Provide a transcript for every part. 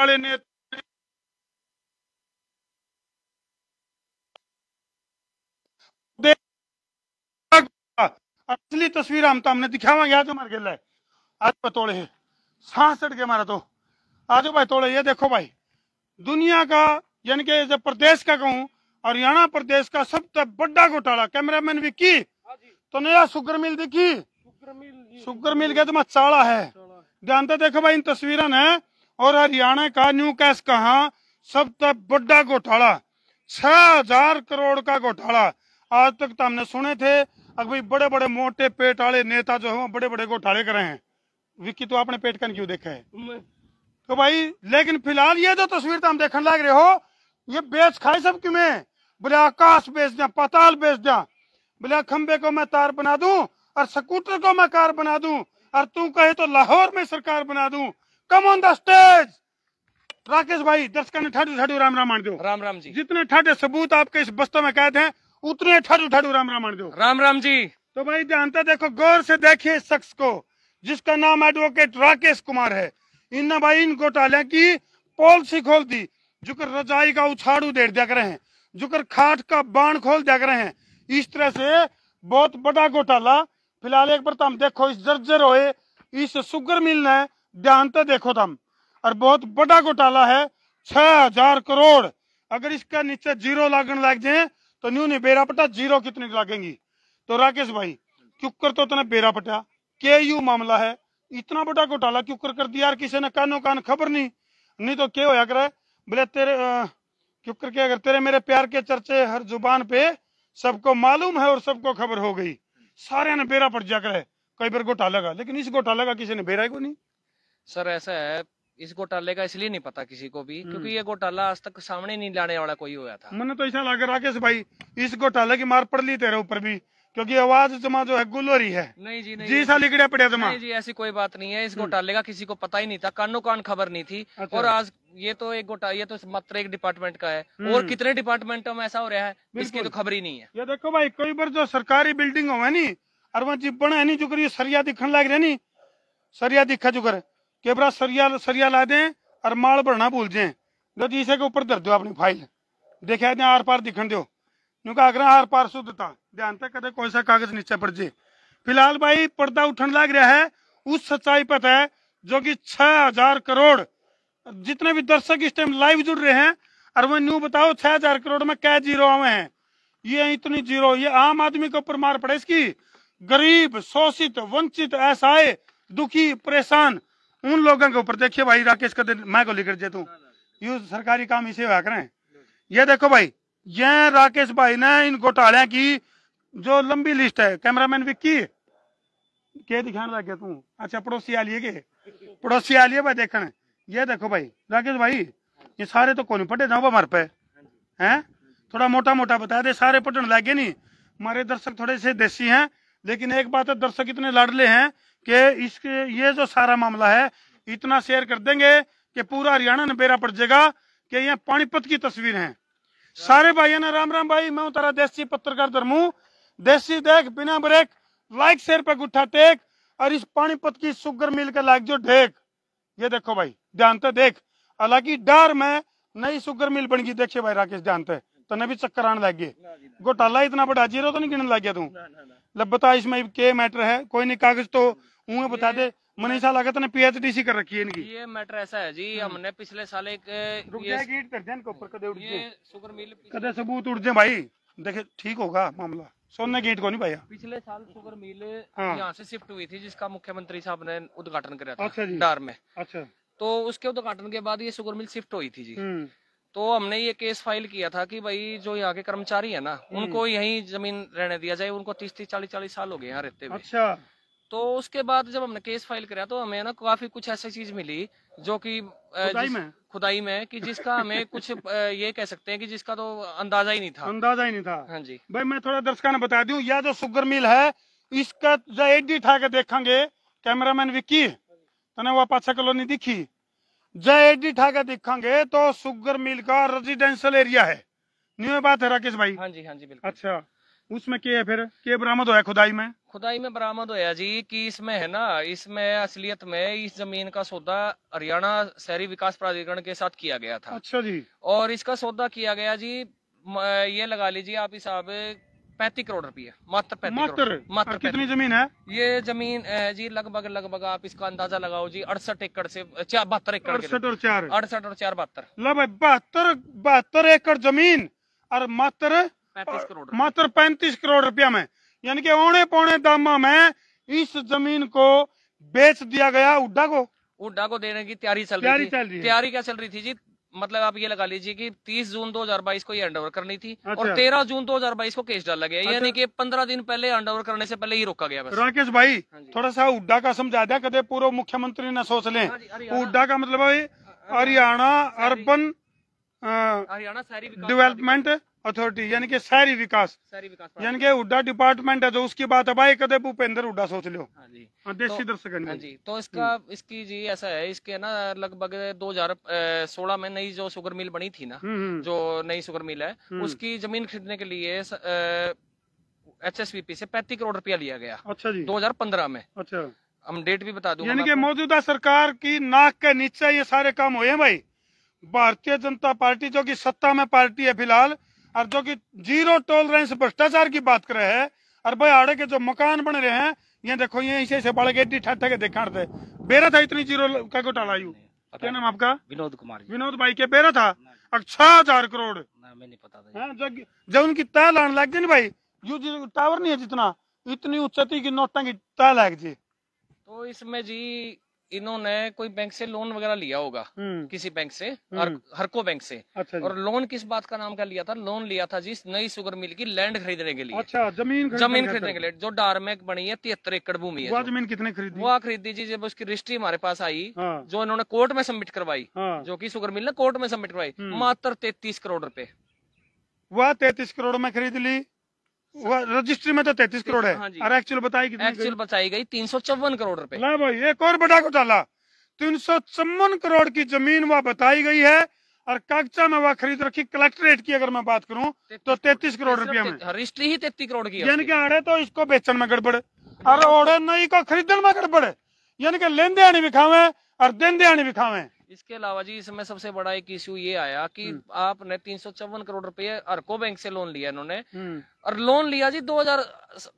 असली तस्वीर हम तो हमने दिखावा गया तो हमारे गिल्ला आज पर तोड़े है सांस के मारा तो आज भाई तोड़े ये देखो भाई दुनिया का यानी के जब प्रदेश का कहूँ हरियाणा प्रदेश का सबसे बड़ा घोटाला कैमरामैन भी की हाँ तो नया शुगर मिल देखी शुगर मिल गया तो मैं चाड़ा है ध्यान तो देखो भाई इन तस्वीर ने और हरियाणा का न्यू कैश कहा सबसे बड़ा घोटाला छह हजार करोड़ का घोटाला आज तक तो हमने सुने थे अभी बड़े बड़े मोटे पेट वाले नेता जो है बड़े बड़े घोटाले करे हैं विक्की तो आपने पेट कन क्यों देखा है तो भाई लेकिन फिलहाल ये जो तस्वीर तो हम देखने लग रहे हो ये बेच खाए सब क्यों में बोले आकाश बेच दिया पताल बेच दिया बोले खम्बे को मैं तार बना दू और स्कूटर को मैं कार बना दू और तू कहे तो लाहौर में सरकार बना दू come on the stage Rakesh भाई दर्शकों ने ठाडू ठाडू राम राम आण दो राम राम जी जितने ठाठे सबूत आपके इस बस्ते में कैद हैं उतने ठाडू ठाडू राम राम आण दो राम राम जी तो भाई जानते देखो गौर से देखिए इस शख्स को जिसका नाम एडवोकेट राकेश कुमार है इन भाई इन घोटाले की पॉलिसी खोल दी जो कर रजाई का उछाड़ू दे दिया करे हैं जो कर खाट का बाण खोल दिया करे हैं इस तरह से बहुत बड़ा घोटाला फिलहाल एक बार तो हम देखो इस जर्जर होए इस शुगर मिल है ध्यान तो देखो तुम और बहुत बड़ा घोटाला है छह हजार करोड़ अगर इसका नीचे जीरो लागन लग जाए तो न्यू नहीं बेरा पटा जीरो कितनी लागेंगी तो राकेश भाई कर तो इतना बेरा पटा के यू मामला है इतना बड़ा घोटाला क्यूकर कर दिया यार किसी ने कानो कान खबर नहीं नहीं तो क्या होया करे बोले तेरे क्यों के अगर तेरे मेरे प्यार के चर्चे हर जुबान पे सबको मालूम है और सबको खबर हो गई सारे ने बेरा पट जा करे कई बार घोटाला का लेकिन इस घोटाला का किसी ने बेरा ही को नहीं सर ऐसा है इस घोटाले का इसलिए नहीं पता किसी को भी हम्म। क्योंकि ये घोटाला आज तक सामने नहीं लाने वाला कोई हुआ था मैंने तो ऐसा लग राकेश भाई इस घोटाले की मार पड़ ली तेरे ऊपर भी क्योंकि आवाज जमा जो है गुलोरी है नहीं जी नहीं जी साल पड़े जमा जी ऐसी कोई बात नहीं है इस हम्म। घोटाले का किसी को पता ही नहीं था कानो कान खबर नहीं थी अच्छा। और आज ये तो एक घोटा ये तो मात्र एक डिपार्टमेंट का है और हम्म। कितने डिपार्टमेंटों में ऐसा हो रहा है इसकी तो खबर ही नहीं है ये देखो भाई कई बार जो सरकारी बिल्डिंग हो है नी अरवा जी बना नहीं चुकर सरिया दिखने लग रहा नी सरिया दिखा चुकर कि सरिया सरिया ला दें और माल भरना भूल जाए दो जी से ऊपर धर दो अपनी फाइल देखे दे आर पार दिखन दो क्योंकि आर पार शुद्धता ध्यान तक कदे कोई सा कागज नीचे पड़ जाए फिलहाल भाई पर्दा उठन लग रहा है उस सच्चाई पता है जो कि छह हजार करोड़ जितने भी दर्शक इस टाइम लाइव जुड़ रहे हैं और वो न्यू बताओ छह हजार करोड़ में क्या जीरो आवे हैं ये इतनी जीरो ये आम आदमी के ऊपर मार पड़े इसकी गरीब शोषित वंचित ऐसा दुखी परेशान उन लोगों के ऊपर देखिए भाई राकेश का मैं को लेकर जेतू यू सरकारी काम इसे हुआ करें ये देखो भाई ये राकेश भाई ने इन घोटाले की जो लंबी लिस्ट है कैमरामैन विक्की के दिखाने लग गया तू अच्छा पड़ोसी आ लिए के पड़ोसी आ लिए भाई देखने ये देखो भाई राकेश भाई ये सारे तो कौन पढ़े जाओ हमारे पे है थोड़ा मोटा मोटा बता दे सारे पढ़ने लगे नहीं हमारे दर्शक थोड़े से देसी हैं लेकिन एक बात है दर्शक इतने लाडले हैं कि इसके ये जो सारा मामला है इतना शेयर कर देंगे कि पूरा हरियाणा ने बेरा पड़ जाएगा कि यह पानीपत की तस्वीर है सारे भाइयों ने राम राम भाई मैं तारा देसी पत्रकार धर्मू देसी देख बिना ब्रेक लाइक शेयर पे गुट्ठा टेक और इस पानीपत की सुगर मिल के लाइक जो ढेक ये देखो भाई ध्यान तो देख हालांकि डर में नई सुगर मिल बन गई देखिये भाई राकेश ध्यान तो तने भी चक्कर आने लग गए घोटाला इतना बड़ा जीरो तो नहीं गिनने लग गया तू बता इसमें के मैटर है कोई नहीं कागज तो मुँह बता दे पी एच डी सी कर रखी है इनकी ये मैटर ऐसा है जी हाँ। हमने पिछले साल एक कदे सबूत उठ जाए भाई देखे ठीक होगा मामला सोने गेट को नहीं पाया पिछले साल शुगर मिल हाँ। यहाँ से शिफ्ट हुई थी जिसका मुख्यमंत्री साहब ने उद्घाटन कराया था अच्छा डार में अच्छा तो उसके उद्घाटन के बाद ये शुगर मिल शिफ्ट हुई थी जी हम्म। तो हमने ये केस फाइल किया था कि भाई जो यहाँ के कर्मचारी है ना हम्म। उनको यही जमीन रहने दिया जाए उनको तीस तीस चालीस चालीस साल हो गए यहाँ रहते हुए अच्छा तो उसके बाद जब हमने केस फाइल करा तो हमें ना काफी कुछ ऐसी चीज मिली जो कि खुदाई में खुदाई में कि जिसका हमें कुछ ये कह सकते हैं कि जिसका तो अंदाजा ही नहीं था अंदाजा ही नहीं था हाँ जी भाई मैं थोड़ा दर्शकों ने बता दू यह जो सुगर मिल है इसका जैडी उठा के देखेंगे मैन विक्की तने वो पाछा कॉलोनी दिखी जय एडी के दिखांगे तो सुगर मिल का रेजिडेंशियल एरिया है न्यू बात है राकेश भाई हाँ जी हाँ जी बिल्कुल अच्छा उसमें क्या है फिर क्या बरामद होया खुदाई में खुदाई में बरामद होया जी कि इसमें है ना इसमें असलियत में इस जमीन का सौदा हरियाणा शहरी विकास प्राधिकरण के साथ किया गया था अच्छा जी और इसका सौदा किया गया जी ये लगा लीजिए आप हिसाब पैंतीस करोड़ रुपये मात्र मात्र कितनी जमीन है ये जमीन जी लगभग लगभग आप इसका अंदाजा लगाओ जी अड़सठ एकड़ से बहत्तर एकड़ अड़सठ और चार अड़सठ और चार बहत्तर बहत्तर बहत्तर एकड़ जमीन और मात्र करोड़ मात्र पैंतीस करोड़ रुपया में यानी कि औने पौने दामा में इस जमीन को बेच दिया गया उड्डा को उड्डा को देने की तैयारी चल रही थी तैयारी क्या चल रही थी जी मतलब आप ये लगा लीजिए कि 30 जून 2022 को ये हैंडओवर करनी थी अच्छा। और 13 जून 2022 को केस डाला गया यानी अच्छा। कि 15 दिन पहले हैंडओवर करने से पहले ही रोका गया बस राकेश भाई हाँ थोड़ा सा उड्डा का समझा दिया कदे पूर्व मुख्यमंत्री न सोच लें हाँ उड्डा का मतलब अच्छा, Haryana urban Haryana development authority यानी कि शहरी विकास यानी कि हुड्डा डिपार्टमेंट है जो तो उसकी बात है भाई कदे भूपेंद्र हुड्डा सोच लो हाँ जी हाँ, तो, दर्शक हाँ जी तो इसका हम्म। इसकी जी ऐसा है इसके ना लगभग 2016 में नई जो शुगर मिल बनी थी ना हम्म, हम्म। जो नई शुगर मिल है उसकी जमीन खरीदने के लिए एच एस से पैंतीस करोड़ रुपया लिया गया अच्छा जी पंद्रह में अच्छा हम डेट भी बता दूंगा यानी कि मौजूदा सरकार की नाक के नीचे ये सारे काम हुए भाई भारतीय जनता पार्टी जो की सत्ता में पार्टी है फिलहाल और जो कि जीरो टॉलरेंस भ्रष्टाचार की बात कर रहे हैं और भाई आड़े के जो मकान बन रहे हैं ये देखो ये ऐसे ऐसे बड़े गेटी ठट्ठे के देखा थे बेरा था इतनी जीरो का घोटाला यू क्या नाम आपका विनोद कुमार विनोद भाई के बेरा था छह हजार करोड़ नहीं पता था हाँ, जब जब उनकी तय लाने लग गई भाई यू टावर नहीं है जितना इतनी उच्चती की नोटा की तय लग जी तो इसमें जी इन्होंने कोई बैंक से लोन वगैरह लिया होगा हम्म। किसी बैंक से हर, हम्म। हरको बैंक से अच्छा और लोन किस बात का नाम का लिया था लोन लिया था जिस नई सुगर मिल की लैंड खरीदने के लिए अच्छा जमीन खरीदने जमीन खरीदने के लिए जो डारमेक बनी है तिहत्तर एकड़ भूमि है जमीन कितने खरीदी वह खरीदी जी जब उसकी रजिस्ट्री हमारे पास आई हाँ। जो इन्होंने कोर्ट में सबमिट करवाई हाँ। जो की सुगर मिल ने कोर्ट में सबमिट करवाई हम्म। मात्र तैतीस करोड़ रूपए वह तैतीस करोड़ में खरीद ली रजिस्ट्री में तो तैतीस करोड़ है एक्चुअल हाँ बताई एक्चुअल बताई गई तीन सौ चौवन करोड़ रुपए भाई एक और बड़ा घोटाला तीन सौ चौवन करोड़ की जमीन वह बताई गई है और कागजा में वह खरीद रखी कलेक्ट्रेट की अगर मैं बात करूं तो तैतीस करोड़ रुपया में रजिस्ट्री ही तैतीस करोड़ की यानी कि तो इसको बेचने में गड़बड़ और ओड़े नहीं को खरीदने में गड़बड़ यानी कि लेन देने भी खावे और देन देने भी खावे इसके अलावा जी इसमें सबसे बड़ा एक इश्यू ये आया कि हम्म। आपने तीन सौ चौवन करोड़ रुपए अरको बैंक से लोन लिया इन्होंने हम्म। और लोन लिया जी 2000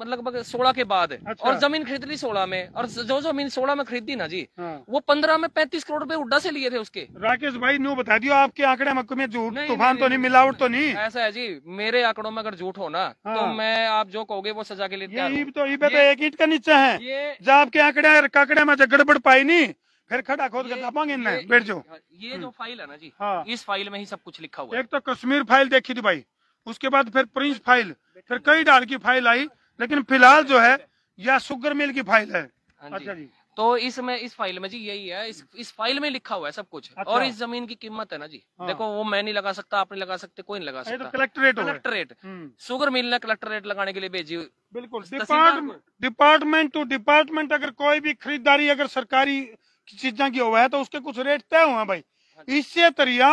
मतलब सोलह के बाद अच्छा। और जमीन खरीद ली सोलह में और जो जमीन सोलह में खरीदी ना जी हाँ। वो पंद्रह में पैंतीस करोड़ रुपए उड्डा से लिए थे उसके राकेश भाई नो बता दियो आपके आंकड़े में झूठ तूफान तो नहीं मिलावट तो नहीं ऐसा है जी मेरे आंकड़ों में अगर झूठ हो ना तो हाँ। मैं आप जो कहोगे वो सजा के लिए तो, तो एक ईट का नीचे है जो आपके आंकड़े में गड़बड़ पाई नहीं फिर खड़ा खोद कर दबाएंगे ना बैठ जाओ हाँ, ये हम्म। जो फाइल है ना जी हाँ इस फाइल में ही सब कुछ लिखा हुआ है एक तो कश्मीर फाइल देखी थी भाई उसके बाद फिर प्रिंस फाइल फिर कई डाल की फाइल आई लेकिन फिलहाल जो है यह सुगर मिल की फाइल है हाँ अच्छा जी तो इसमें इस फाइल में जी यही है इस इस फाइल में लिखा हुआ है सब कुछ अच्छा। और इस जमीन की कीमत है ना जी हाँ। देखो वो मैं नहीं लगा सकता आप नहीं लगा सकते कोई नहीं लगा तो सकता तो कलेक्टरेट कलेक्टरेट हम्म। शुगर मिल ने कलेक्टरेट लगाने के लिए भेजी बिल्कुल डिपार्टमेंट टू डिपार्टमेंट अगर कोई भी खरीदारी अगर सरकारी चीजा की है तो उसके कुछ रेट तय हुए भाई हाँ इससे तरिया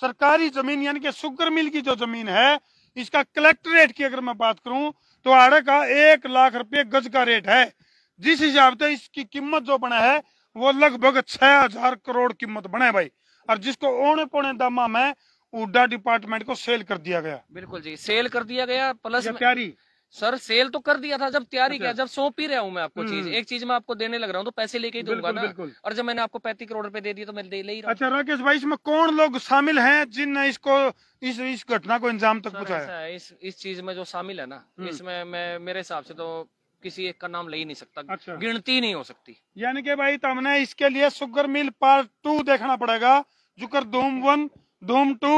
सरकारी जमीन यानी कि सुगर मिल की जो जमीन है इसका कलेक्टरेट की अगर मैं बात करूं तो आड़े का एक लाख रुपए गज का रेट है जिस हिसाब से इसकी कीमत जो बना है वो लगभग छह हजार करोड़ कीमत बने भाई और जिसको ओने पौने दामा में उड्डा डिपार्टमेंट को सेल कर दिया गया बिल्कुल जी सेल कर दिया गया प्लस तैयारी सर सेल तो कर दिया था जब तैयारी अच्छा। किया जब सौंप ही रहा हूँ मैं आपको चीज हम्म। एक चीज मैं आपको देने लग रहा हूँ तो पैसे लेके ही दूंगा ना और जब मैंने आपको पैंतीस करोड़ रुपए दे दिए तो मैं दे ले ही रहा अच्छा राकेश भाई इसमें कौन लोग शामिल हैं जिनने इसको इस इस घटना को इंजाम तक पहुंचाया इस इस चीज में जो शामिल है ना हम्म। इसमें मैं मेरे हिसाब से तो किसी एक का नाम ले ही नहीं सकता अच्छा। गिनती नहीं हो सकती यानी की भाई तुमने इसके लिए सुगर मिल पार्ट टू देखना पड़ेगा जुकर धूम वन धूम टू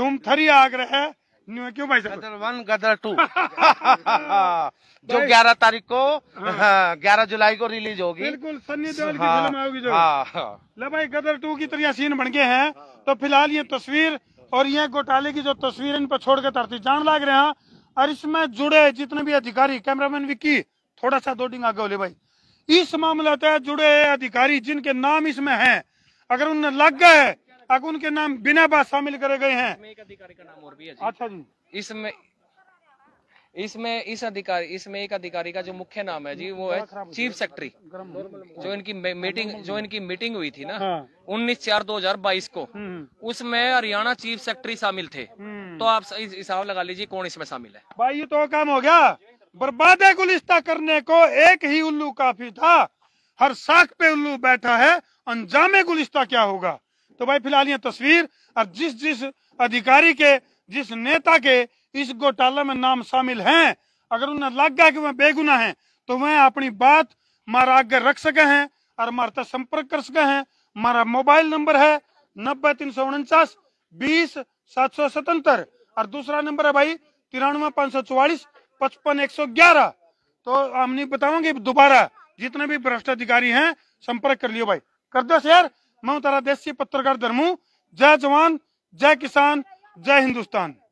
धूम थ्री आग्रह है क्यों भाई गदर वन गदर टू जो ग्यारह तारीख को हाँ। हाँ, ग्यारह जुलाई को रिलीज होगी बिल्कुल सन्नी देओल की हाँ, फिल्म आएगी जो ले भाई गदर टू की तरह तो सीन बन गए हैं तो फिलहाल ये तस्वीर और ये घोटाले की जो तस्वीर इन पर छोड़ के तरती जान लाग रहे हैं और इसमें जुड़े जितने भी अधिकारी कैमरामैन विक्की थोड़ा सा दो डिंग आगे बोले भाई इस मामला तय जुड़े अधिकारी जिनके नाम इसमें हैं अगर उन्हें लग गए अब उनके नाम बिना बात शामिल करे गए हैं अच्छा जी इसमें इसमें इस अधिकारी इसमें एक अधिकारी का जो मुख्य नाम है जी वो है चीफ सेक्रेटरी जो इनकी मीटिंग जो इनकी मीटिंग हुई थी ना हाँ। उन्नीस चार दो हजार बाईस को हम्म, हम्म। उसमें हरियाणा चीफ सेक्रेटरी शामिल थे हम्म। तो आप हिसाब लगा लीजिए कौन इसमें शामिल है भाई ये तो काम हो गया बर्बाद गुलिस्ता करने को एक ही उल्लू काफी था हर साख पे उल्लू बैठा है अंजामे गुलिस्ता क्या होगा तो भाई फिलहाल ये तस्वीर और जिस जिस अधिकारी के जिस नेता के इस घोटाला में नाम शामिल हैं अगर उन्हें लग गया कि वह बेगुना है तो वह अपनी बात मारा आगे रख सके हैं और मारता संपर्क कर सके हैं मारा मोबाइल नंबर है नब्बे तीन सौ उनचास बीस सात सौ सतहत्तर और दूसरा नंबर है भाई तिरानवे पाँच सौ चौवालीस पचपन एक सौ ग्यारह तो हम नहीं बताऊंगे दोबारा जितने भी भ्रष्ट अधिकारी हैं संपर्क कर लियो भाई कर दो शेयर मैं तारा देसी पत्रकार धर्मू जय जवान जय किसान जय हिंदुस्तान